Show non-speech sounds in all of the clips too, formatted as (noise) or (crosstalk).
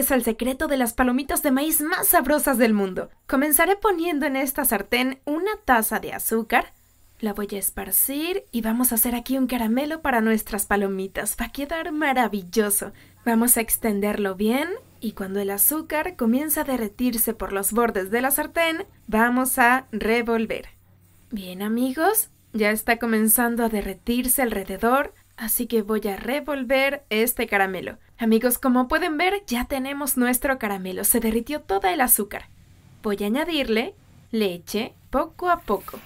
es el secreto de las palomitas de maíz más sabrosas del mundo. Comenzaré poniendo en esta sartén una taza de azúcar, la voy a esparcir y vamos a hacer aquí un caramelo para nuestras palomitas. Va a quedar maravilloso. Vamos a extenderlo bien y cuando el azúcar comienza a derretirse por los bordes de la sartén, vamos a revolver. Bien amigos, ya está comenzando a derretirse alrededor, así que voy a revolver este caramelo. Amigos, como pueden ver, ya tenemos nuestro caramelo. Se derritió toda el azúcar. Voy a añadirle leche poco a poco.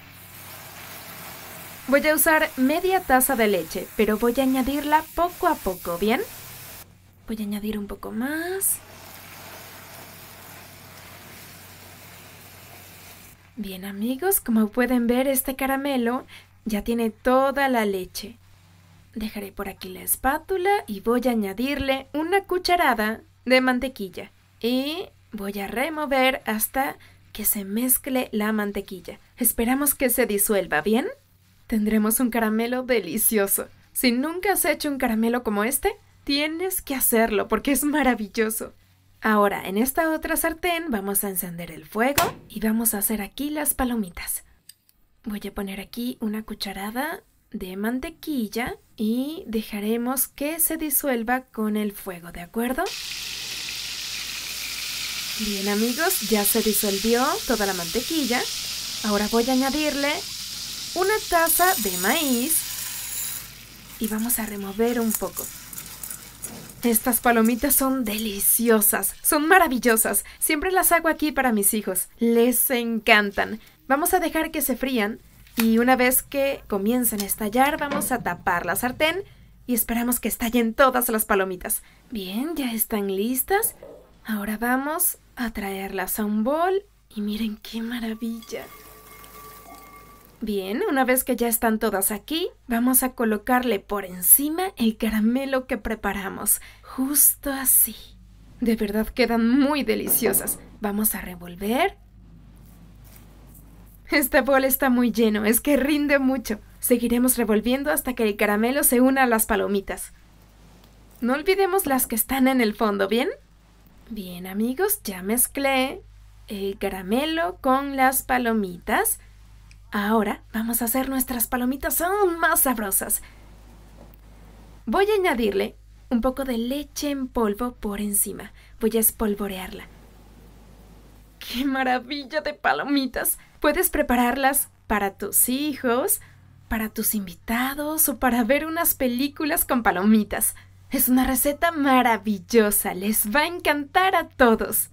Voy a usar media taza de leche, pero voy a añadirla poco a poco, ¿bien? Voy a añadir un poco más. Bien amigos, como pueden ver este caramelo ya tiene toda la leche. Dejaré por aquí la espátula y voy a añadirle una cucharada de mantequilla y voy a remover hasta que se mezcle la mantequilla. Esperamos que se disuelva, ¿bien? Tendremos un caramelo delicioso. Si nunca has hecho un caramelo como este, tienes que hacerlo porque es maravilloso. Ahora, en esta otra sartén vamos a encender el fuego y vamos a hacer aquí las palomitas. Voy a poner aquí una cucharada de mantequilla y dejaremos que se disuelva con el fuego, ¿de acuerdo? Bien amigos, ya se disolvió toda la mantequilla. Ahora voy a añadirle una taza de maíz y vamos a remover un poco. Estas palomitas son deliciosas, son maravillosas. Siempre las hago aquí para mis hijos. Les encantan. Vamos a dejar que se frían y una vez que comiencen a estallar vamos a tapar la sartén y esperamos que estallen todas las palomitas. Bien, ya están listas. Ahora vamos a traerlas a un bol y miren qué maravilla. Bien, una vez que ya están todas aquí, vamos a colocarle por encima el caramelo que preparamos, justo así. De verdad quedan muy deliciosas. Vamos a revolver (laughs) Este bol está muy lleno, es que rinde mucho. Seguiremos revolviendo hasta que el caramelo se una a las palomitas. No olvidemos las que están en el fondo, ¿bien? Bien, amigos, ya mezclé el caramelo con las palomitas. Ahora vamos a hacer nuestras palomitas aún más sabrosas. Voy a añadirle un poco de leche en polvo por encima. Voy a espolvorearla. ¡Qué maravilla de palomitas! Puedes prepararlas para tus hijos, para tus invitados o para ver unas películas con palomitas. Es una receta maravillosa, les va a encantar a todos.